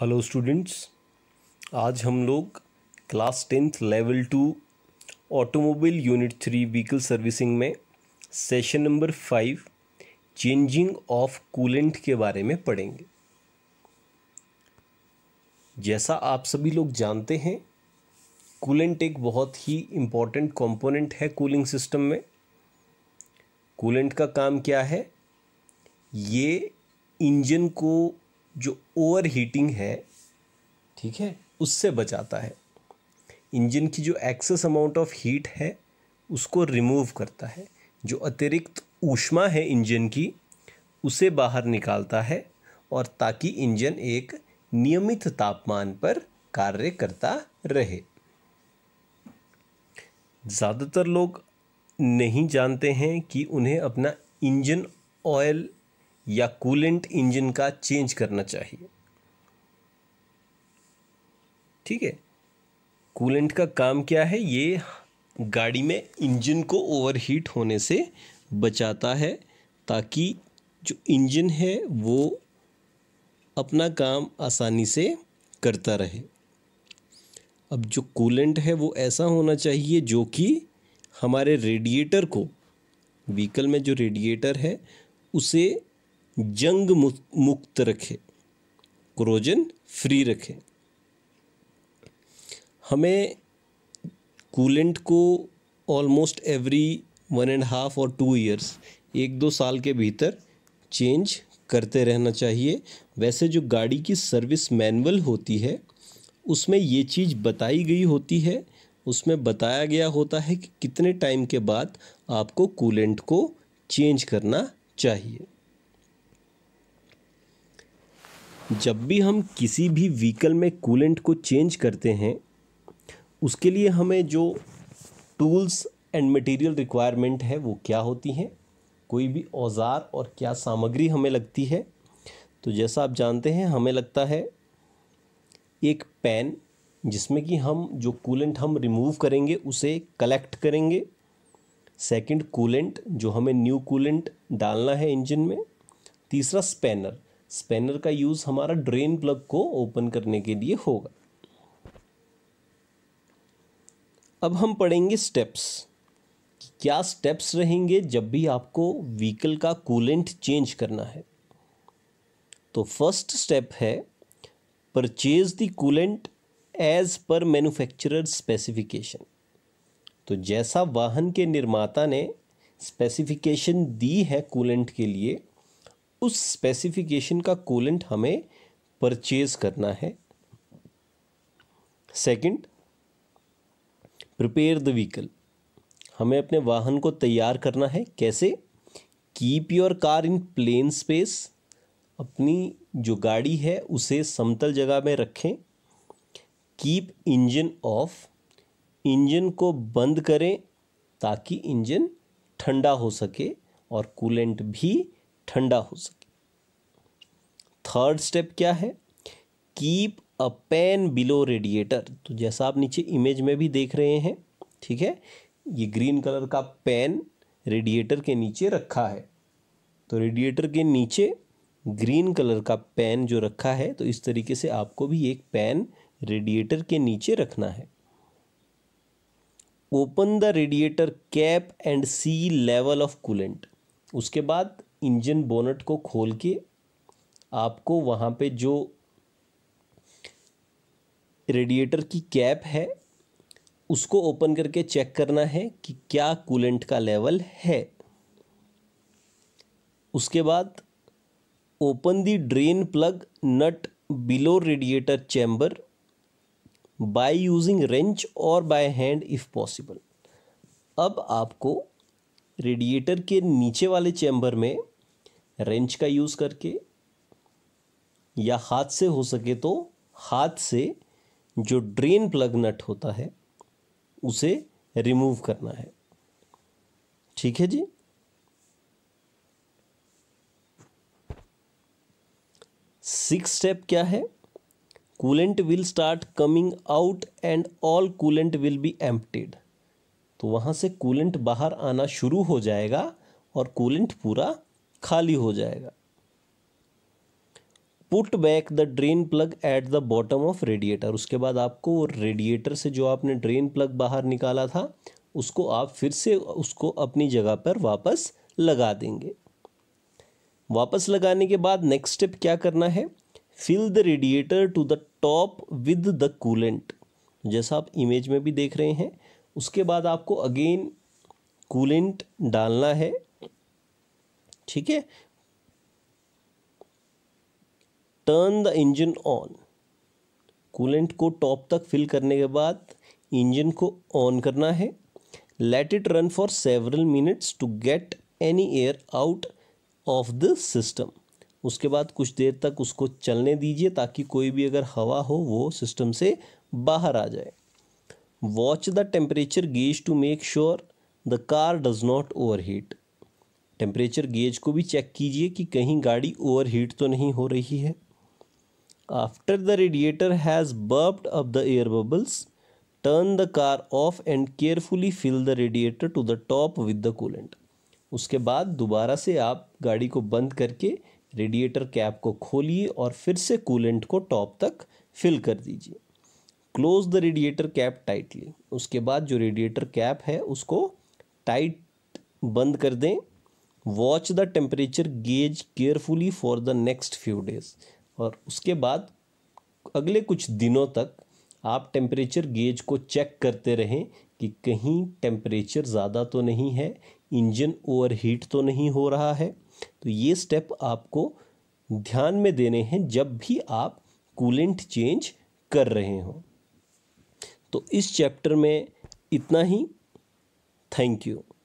hello students आज हम लोग class tenth level two automobile unit three vehicle servicing में session number five changing of coolant के बारे में पढ़ेंगे जैसा आप सभी लोग जानते हैं कूलेंट एक बहुत ही इम्पॉर्टेंट कंपोनेंट है कूलिंग सिस्टम में कूलेंट का काम क्या है ये इंजन को जो ओवर हीटिंग है ठीक है उससे बचाता है इंजन की जो एक्सेस अमाउंट ऑफ हीट है उसको रिमूव करता है जो अतिरिक्त ऊष्मा है इंजन की उसे बाहर निकालता है और ताकि इंजन एक नियमित तापमान पर कार्य करता रहे ज़्यादातर लोग नहीं जानते हैं कि उन्हें अपना इंजन ऑयल या कूलेंट इंजन का चेंज करना चाहिए ठीक है कूलेंट का काम क्या है ये गाड़ी में इंजन को ओवरहीट होने से बचाता है ताकि जो इंजन है वो अपना काम आसानी से करता रहे अब जो कूलेंट है वो ऐसा होना चाहिए जो कि हमारे रेडिएटर को व्हीकल में जो रेडिएटर है उसे जंग मुक्त रखे क्रोजन फ्री रखे हमें कूलेंट को almost every one and half और टू इयर्स एक दो साल के भीतर चेंज करते रहना चाहिए वैसे जो गाड़ी की सर्विस मैनुअल होती है उसमें ये चीज़ बताई गई होती है उसमें बताया गया होता है कि कितने टाइम के बाद आपको कूलेंट को चेंज करना चाहिए जब भी हम किसी भी व्हीकल में कूलेंट को चेंज करते हैं उसके लिए हमें जो टूल्स एंड मटेरियल रिक्वायरमेंट है वो क्या होती हैं कोई भी औज़ार और क्या सामग्री हमें लगती है तो जैसा आप जानते हैं हमें लगता है एक पैन जिसमें कि हम जो कूलेंट हम रिमूव करेंगे उसे कलेक्ट करेंगे सेकंड कूलेंट जो हमें न्यू कूलेंट डालना है इंजन में तीसरा स्पैनर स्पेनर का यूज़ हमारा ड्रेन प्लग को ओपन करने के लिए होगा अब हम पढ़ेंगे स्टेप्स क्या स्टेप्स रहेंगे जब भी आपको व्हीकल का कूलेंट चेंज करना है तो फर्स्ट स्टेप है purchase the coolant as per manufacturer specification तो जैसा वाहन के निर्माता ने स्पेसिफिकेशन दी है कूलेंट के लिए उस स्पेसिफिकेशन का कूलेंट हमें परचेज करना है सेकंड प्रिपेयर द व्हीकल हमें अपने वाहन को तैयार करना है कैसे keep your car in plain space अपनी जो गाड़ी है उसे समतल जगह में रखें कीप इंजन ऑफ इंजन को बंद करें ताकि इंजन ठंडा हो सके और कूलेंट भी ठंडा हो सके थर्ड स्टेप क्या है keep a pan below radiator तो जैसा आप नीचे इमेज में भी देख रहे हैं ठीक है ये ग्रीन कलर का पैन रेडिएटर के नीचे रखा है तो रेडिएटर के नीचे ग्रीन कलर का पैन जो रखा है तो इस तरीके से आपको भी एक पैन रेडिएटर के नीचे रखना है open the radiator cap and see level of coolant उसके बाद इंजन बोनट को खोल के आपको वहाँ पे जो रेडिएटर की कैप है उसको ओपन करके चेक करना है कि क्या कूलेंट का लेवल है उसके बाद open the drain plug nut below radiator chamber by using wrench और बाय हैंड इफ़ पॉसिबल अब आपको रेडिएटर के नीचे वाले चैम्बर में रेंच का यूज़ करके या हाथ से हो सके तो हाथ से जो ड्रेन प्लग नट होता है उसे रिमूव करना है ठीक है जी सिक्स स्टेप क्या है coolant will start coming out and all coolant will be emptied तो वहां से कूलेंट बाहर आना शुरू हो जाएगा और कूलेंट पूरा खाली हो जाएगा put back the drain plug at the bottom of radiator उसके बाद आपको रेडिएटर से जो आपने ड्रेन प्लग बाहर निकाला था उसको आप फिर से उसको अपनी जगह पर वापस लगा देंगे वापस लगाने के बाद नेक्स्ट स्टेप क्या करना है fill the radiator to the top with the coolant जैसा आप इमेज में भी देख रहे हैं उसके बाद आपको अगेन कूलेंट डालना है ठीक है turn the engine on coolant को टॉप तक फिल करने के बाद इंजन को ऑन करना है let it run for several minutes to get any air out of the system उसके बाद कुछ देर तक उसको चलने दीजिए ताकि कोई भी अगर हवा हो वो सिस्टम से बाहर आ जाए watch the temperature gauge to make sure the car does not over heat temperature gauge को भी चेक कीजिए कि कहीं गाड़ी ओवर हीट तो नहीं हो रही है after the radiator has burped up the air bubbles turn the car off and carefully fill the radiator to the top with the coolant उसके बाद दोबारा से आप गाड़ी को बंद करके रेडिएटर कैप को खोलिए और फिर से कूलेंट को टॉप तक फिल कर दीजिए close the radiator cap tightly उसके बाद जो रेडिएटर कैप है उसको टाइट बंद कर दें watch the temperature gauge carefully for the next few days और उसके बाद अगले कुछ दिनों तक आप टेम्परेचर गेज को चेक करते रहें कि कहीं टेम्परेचर ज़्यादा तो नहीं है इंजन ओवरहीट तो नहीं हो रहा है तो ये स्टेप आपको ध्यान में देने हैं जब भी आप कूलेंट चेंज कर रहे हों तो इस चैप्टर में इतना ही थैंक यू